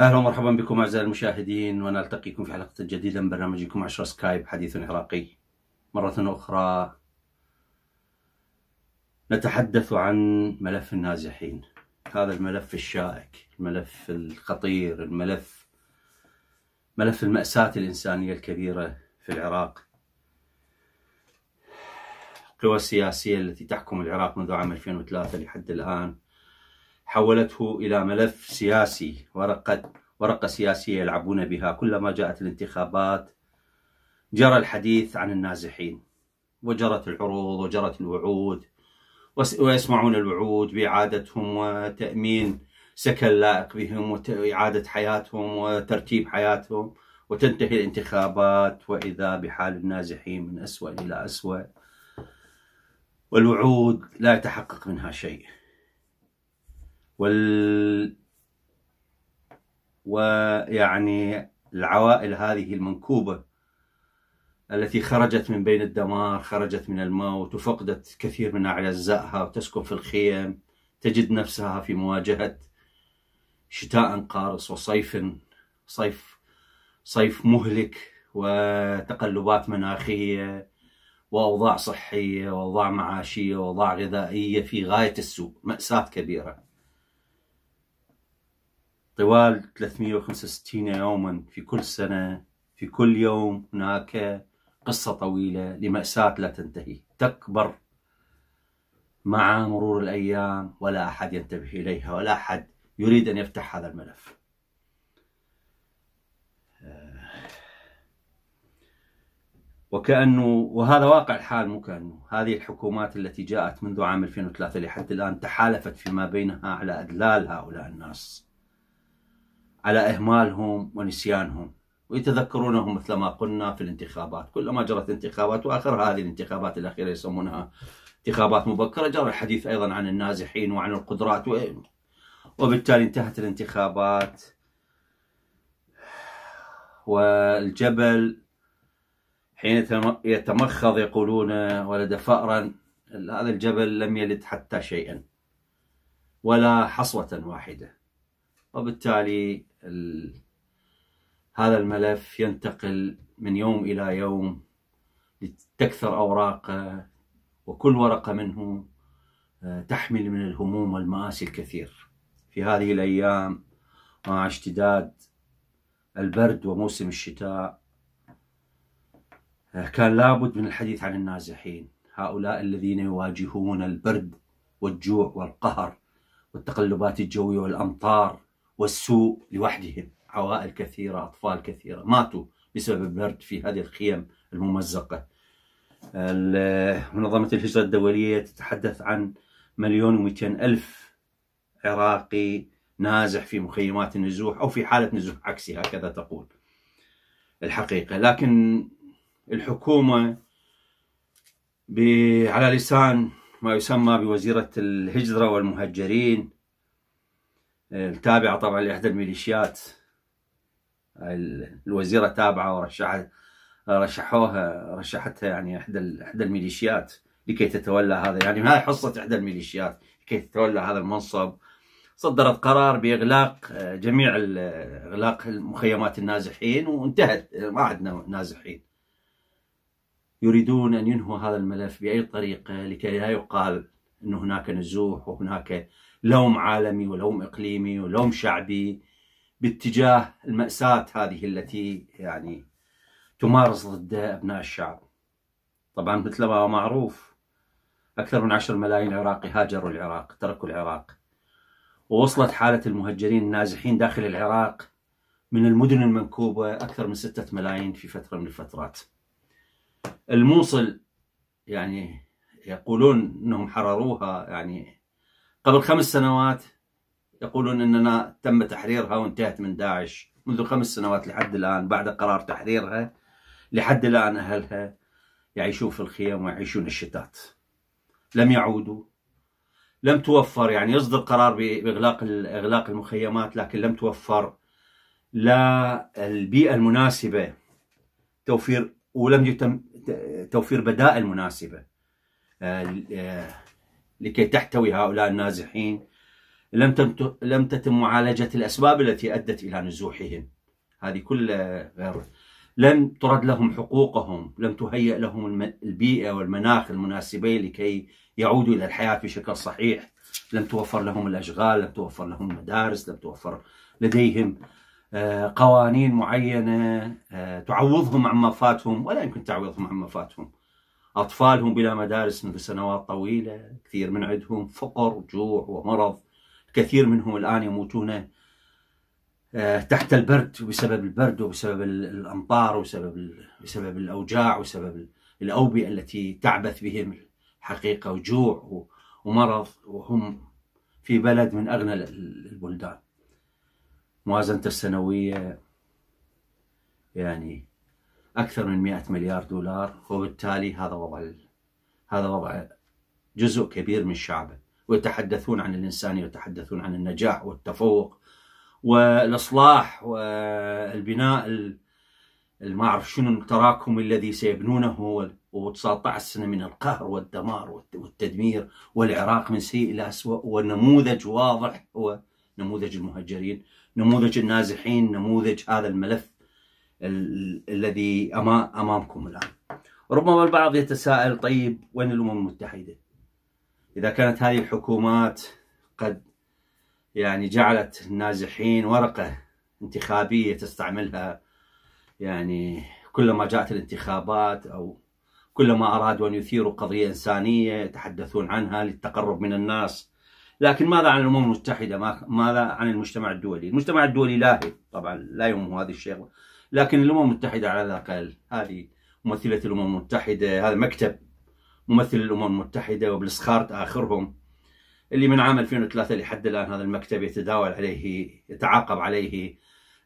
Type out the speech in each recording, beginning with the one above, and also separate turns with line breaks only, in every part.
اهلا ومرحبا بكم اعزائي المشاهدين ونلتقيكم في حلقه جديده من برنامجكم 10 سكايب حديث عراقي. مره اخرى نتحدث عن ملف النازحين. هذا الملف الشائك، الملف الخطير، الملف ملف المأساة الإنسانية الكبيرة في العراق. القوى السياسية التي تحكم العراق منذ عام 2003 لحد الآن حولته إلى ملف سياسي ورقة ورقة سياسية يلعبون بها كلما جاءت الانتخابات جرى الحديث عن النازحين وجرت العروض وجرت الوعود ويسمعون الوعود بإعادتهم وتأمين سكن لائق بهم وإعادة حياتهم وترتيب حياتهم وتنتهي الانتخابات وإذا بحال النازحين من أسوأ إلى أسوأ والوعود لا يتحقق منها شيء وال ويعني العوائل هذه المنكوبة التي خرجت من بين الدمار خرجت من الموت وفقدت كثير من أعزائها وتسكن في الخيم تجد نفسها في مواجهة شتاء قارص وصيف صيف صيف مهلك وتقلبات مناخية وأوضاع صحية وأوضاع معاشية وأوضاع غذائية في غاية السوء مأساة كبيرة طوال 365 يوما في كل سنة في كل يوم هناك قصة طويلة لمأساة لا تنتهي تكبر مع مرور الأيام ولا أحد ينتبه إليها ولا أحد يريد أن يفتح هذا الملف آه. وكأنه وهذا واقع الحال مو كأنه هذه الحكومات التي جاءت منذ عام 2003 لحد الآن تحالفت فيما بينها على أدلال هؤلاء الناس على إهمالهم ونسيانهم ويتذكرونهم مثل ما قلنا في الانتخابات كلما جرت انتخابات وآخر هذه الانتخابات الأخيرة يسمونها انتخابات مبكرة جرى الحديث أيضا عن النازحين وعن القدرات و... وبالتالي انتهت الانتخابات والجبل حين يتمخض يقولون ولد فأرا هذا الجبل لم يلد حتى شيئا ولا حصوة واحدة وبالتالي هذا الملف ينتقل من يوم إلى يوم لتكثر أوراقه وكل ورقة منه آه، تحمل من الهموم والمآسي الكثير في هذه الأيام مع اشتداد البرد وموسم الشتاء آه، كان لابد من الحديث عن النازحين هؤلاء الذين يواجهون البرد والجوع والقهر والتقلبات الجوية والأمطار والسوء لوحدهم عوائل كثيرة أطفال كثيرة ماتوا بسبب البرد في هذه الخيم الممزقة منظمة الهجرة الدولية تتحدث عن مليون ومئتين ألف عراقي نازح في مخيمات النزوح أو في حالة نزوح عكسي هكذا تقول الحقيقة لكن الحكومة على لسان ما يسمى بوزيرة الهجرة والمهجرين التابعة طبعا لإحدى الميليشيات الوزيرة تابعة ورشحت رشحوها رشحتها يعني إحدى إحدى الميليشيات لكي تتولى هذا يعني هاي حصة إحدى الميليشيات لكي تتولى هذا المنصب صدرت قرار بإغلاق آه، جميع إغلاق مخيمات النازحين وانتهت ما عندنا نازحين يريدون أن ينهوا هذا الملف بأي طريقة لكي لا يقال أن هناك نزوح وهناك لوم عالمي ولوم اقليمي ولوم شعبي باتجاه المأساة هذه التي يعني تمارس ضد ابناء الشعب. طبعا مثل ما هو معروف اكثر من 10 ملايين عراقي هاجروا العراق، تركوا العراق. ووصلت حالة المهجرين النازحين داخل العراق من المدن المنكوبة أكثر من ستة ملايين في فترة من الفترات الموصل يعني يقولون أنهم حرروها يعني قبل خمس سنوات يقولون اننا تم تحريرها وانتهت من داعش منذ خمس سنوات لحد الان بعد قرار تحريرها لحد الان اهلها يعيشون في الخيم ويعيشون الشتات لم يعودوا لم توفر يعني يصدر قرار باغلاق اغلاق المخيمات لكن لم توفر لا البيئه المناسبه توفير ولم يتم توفير بدائل مناسبه آه، آه، لكي تحتوي هؤلاء النازحين لم لم تتم معالجة الأسباب التي أدت إلى نزوحهم هذه كلها غير لم ترد لهم حقوقهم لم تهيئ لهم البيئة والمناخ المناسبين لكي يعودوا إلى الحياة بشكل صحيح لم توفر لهم الأشغال لم توفر لهم المدارس لم توفر لديهم آه، قوانين معينة آه، تعوضهم عما فاتهم ولا يمكن تعويضهم عما فاتهم أطفالهم بلا مدارس منذ سنوات طويلة كثير من عندهم فقر جوع ومرض كثير منهم الآن يموتون آه، تحت البرد بسبب البرد وبسبب الأمطار وبسبب بسبب الأوجاع وبسبب الأوبئة التي تعبث بهم حقيقة وجوع ومرض وهم في بلد من أغنى البلدان موازنته السنوية يعني اكثر من 100 مليار دولار وبالتالي هذا وضع هذا وضع جزء كبير من شعبه ويتحدثون عن الانسانيه ويتحدثون عن النجاح والتفوق والاصلاح والبناء ما اعرف شنو التراكم الذي سيبنونه و19 سنه من القهر والدمار والتدمير والعراق من سيء الى اسوء ونموذج واضح هو نموذج المهجرين، نموذج النازحين، نموذج هذا الملف الذي امامكم الان ربما البعض يتساءل طيب وين الامم المتحده اذا كانت هذه الحكومات قد يعني جعلت النازحين ورقه انتخابيه تستعملها يعني كلما جاءت الانتخابات او كلما ارادوا ان يثيروا قضيه انسانيه يتحدثون عنها للتقرب من الناس لكن ماذا عن الامم المتحده ماذا عن المجتمع الدولي المجتمع الدولي لاهي طبعا لا يهمه هذه الشيء لكن الامم المتحده على الاقل هذه ممثله الامم المتحده هذا مكتب ممثل الامم المتحده وبلسخارت اخرهم اللي من عام 2003 لحد الان هذا المكتب يتداول عليه يتعاقب عليه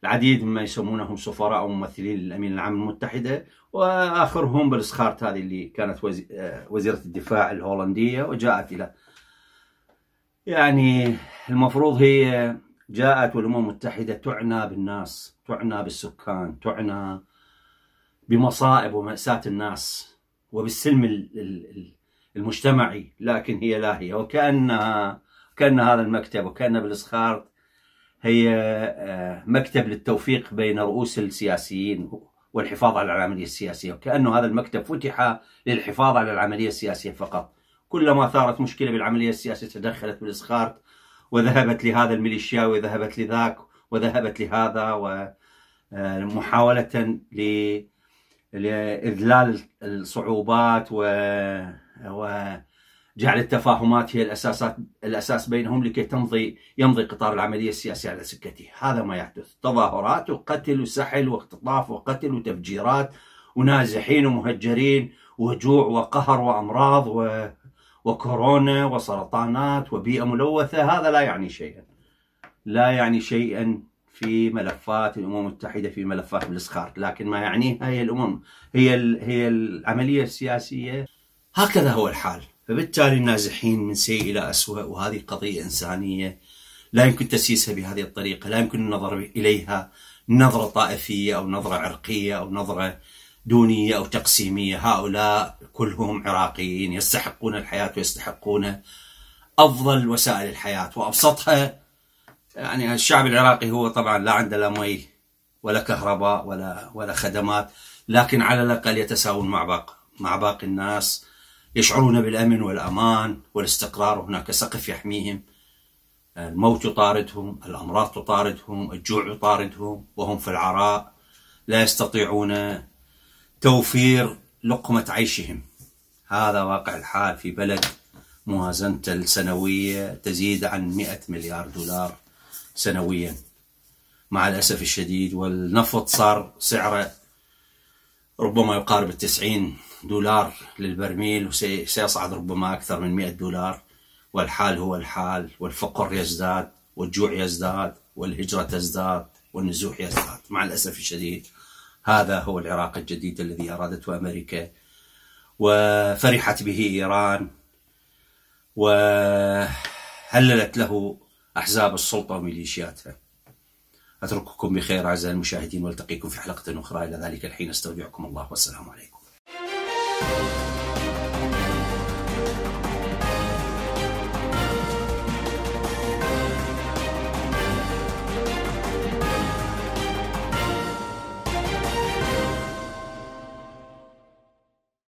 العديد مما يسمونهم سفراء او ممثلين للامين العام المتحده واخرهم بالسخارت هذه اللي كانت آه، وزيره الدفاع الهولنديه وجاءت الى يعني المفروض هي جاءت والأمم المتحدة تعنى بالناس تعنى بالسكان تعنى بمصائب ومأساة الناس وبالسلم المجتمعي لكن هي لا هي وكأنها كأن هذا المكتب وكأن بالإسخار هي آه، مكتب للتوفيق بين رؤوس السياسيين والحفاظ على العملية السياسية وكأنه هذا المكتب فتح للحفاظ على العملية السياسية فقط كلما ثارت مشكلة بالعملية السياسية تدخلت بالاسخارت وذهبت لهذا الميليشياوي وذهبت لذاك وذهبت لهذا ومحاولة آه، لإذلال الصعوبات وجعل التفاهمات هي الأساسات الأساس بينهم لكي تمضي يمضي قطار العملية السياسية على سكته هذا ما يحدث تظاهرات وقتل وسحل واختطاف وقتل وتفجيرات ونازحين ومهجرين وجوع وقهر وأمراض و وكورونا وسرطانات وبيئة ملوثة هذا لا يعني شيئا لا يعني شيئا في ملفات الامم المتحده في ملفات الاسخار لكن ما يعنيها هي الامم هي هي العمليه السياسيه هكذا هو الحال فبالتالي النازحين من سيء الى اسوء وهذه قضيه انسانيه لا يمكن تسييسها بهذه الطريقه لا يمكن النظر اليها نظره طائفيه او نظره عرقيه او نظره دونيه او تقسيميه هؤلاء كلهم عراقيين يستحقون الحياة ويستحقون أفضل وسائل الحياة وأبسطها يعني الشعب العراقي هو طبعا لا عنده لا مي ولا كهرباء ولا ولا خدمات لكن على الأقل يتساوون مع باقي مع باقي الناس يشعرون بالأمن والأمان والاستقرار هناك سقف يحميهم الموت يطاردهم الأمراض تطاردهم الجوع يطاردهم وهم في العراء لا يستطيعون توفير لقمة عيشهم هذا واقع الحال في بلد موازنته السنوية تزيد عن 100 مليار دولار سنويا مع الأسف الشديد والنفط صار سعره ربما يقارب التسعين دولار للبرميل وسيصعد ربما أكثر من 100 دولار والحال هو الحال والفقر يزداد والجوع يزداد والهجرة تزداد والنزوح يزداد مع الأسف الشديد هذا هو العراق الجديد الذي أرادته أمريكا وفرحت به إيران وهللت له أحزاب السلطة وميليشياتها أترككم بخير أعزائي المشاهدين والتقيكم في حلقة أخرى إلى ذلك الحين أستودعكم الله والسلام عليكم